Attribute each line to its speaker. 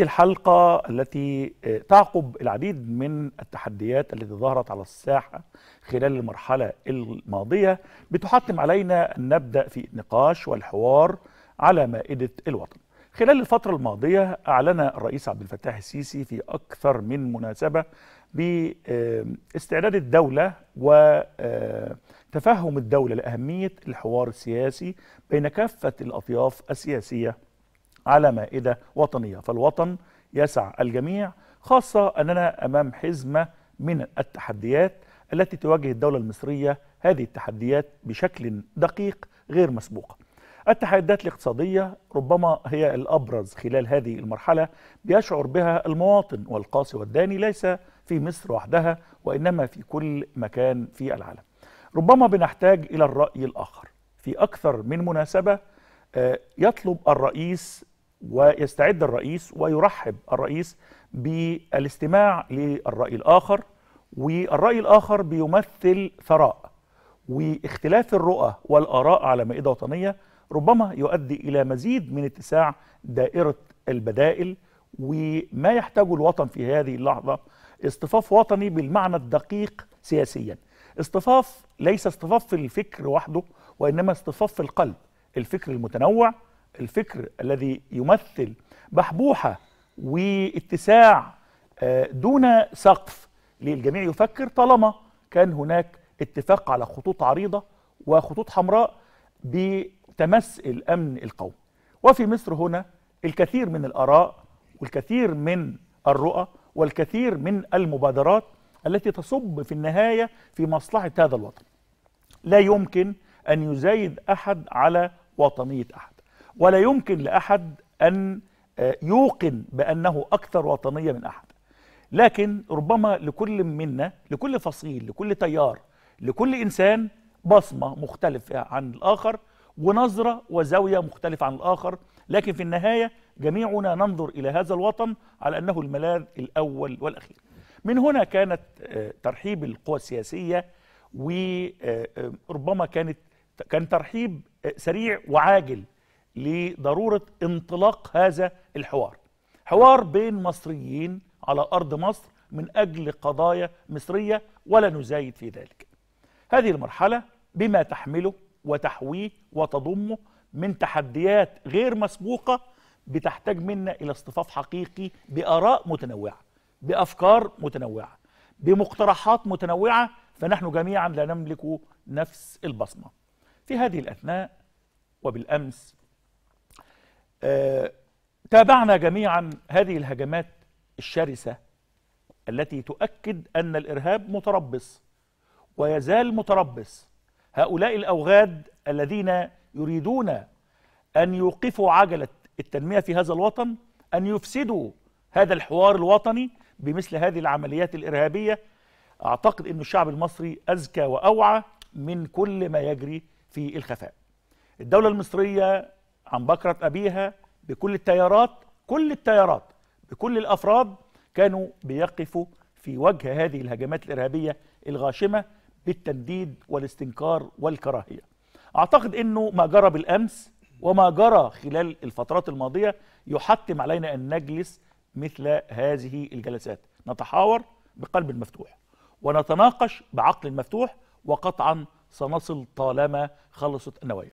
Speaker 1: هذه الحلقة التي آه، تعقب العديد من التحديات التي ظهرت على الساحة خلال المرحلة الماضية بتحتم علينا أن نبدأ في النقاش والحوار على مائدة الوطن خلال الفترة الماضية أعلن الرئيس عبد الفتاح السيسي في أكثر من مناسبة باستعداد الدولة وتفهم آه، الدولة لأهمية الحوار السياسي بين كافة الأطياف السياسية على مائدة وطنية فالوطن يسع الجميع خاصة أننا أمام حزمة من التحديات التي تواجه الدولة المصرية هذه التحديات بشكل دقيق غير مسبوقة التحديات الاقتصادية ربما هي الأبرز خلال هذه المرحلة بيشعر بها المواطن والقاصي والداني ليس في مصر وحدها وإنما في كل مكان في العالم ربما بنحتاج إلى الرأي الآخر في أكثر من مناسبة آه، يطلب الرئيس ويستعد الرئيس ويرحب الرئيس بالاستماع للرأي الآخر والرأي الآخر بيمثل ثراء واختلاف الرؤى والآراء على مائدة وطنية ربما يؤدي إلى مزيد من اتساع دائرة البدائل وما يحتاجه الوطن في هذه اللحظة اصطفاف وطني بالمعنى الدقيق سياسيا اصطفاف ليس اصطفاف الفكر وحده وإنما اصطفاف القلب الفكر المتنوع الفكر الذي يمثل بحبوحة واتساع آه، دون سقف للجميع يفكر طالما كان هناك اتفاق على خطوط عريضة وخطوط حمراء بتمس الأمن القومي وفي مصر هنا الكثير من الآراء والكثير من الرؤى والكثير من المبادرات التي تصب في النهاية في مصلحة هذا الوطن لا يمكن أن يزايد أحد على وطنية أحد ولا يمكن لأحد أن آه، يوقن بأنه أكثر وطنية من أحد لكن ربما لكل منا لكل فصيل لكل تيار لكل إنسان بصمة مختلفة عن الآخر ونظرة وزاوية مختلفة عن الآخر لكن في النهاية جميعنا ننظر إلى هذا الوطن على أنه الملاذ الأول والأخير من هنا كانت آه، ترحيب القوى السياسية وربما آه، كانت كان ترحيب سريع وعاجل لضروره انطلاق هذا الحوار حوار بين مصريين على ارض مصر من اجل قضايا مصريه ولا نزايد في ذلك هذه المرحله بما تحمله وتحويه وتضمه من تحديات غير مسبوقه بتحتاج منا الى اصطفاف حقيقي باراء متنوعه بافكار متنوعه بمقترحات متنوعه فنحن جميعا لا نملك نفس البصمه في هذه الاثناء وبالامس آه، تابعنا جميعا هذه الهجمات الشرسة التي تؤكد أن الإرهاب متربص ويزال متربص هؤلاء الأوغاد الذين يريدون أن يوقفوا عجلة التنمية في هذا الوطن أن يفسدوا هذا الحوار الوطني بمثل هذه العمليات الإرهابية أعتقد أن الشعب المصري أذكى وأوعى من كل ما يجري في الخفاء الدولة المصرية عن بكرة أبيها بكل التيارات كل التيارات بكل الأفراد كانوا بيقفوا في وجه هذه الهجمات الإرهابية الغاشمة بالتنديد والاستنكار والكراهية أعتقد أنه ما جرى بالأمس وما جرى خلال الفترات الماضية يحتم علينا أن نجلس مثل هذه الجلسات نتحاور بقلب مفتوح ونتناقش بعقل مفتوح وقطعا سنصل طالما خلصت النوايا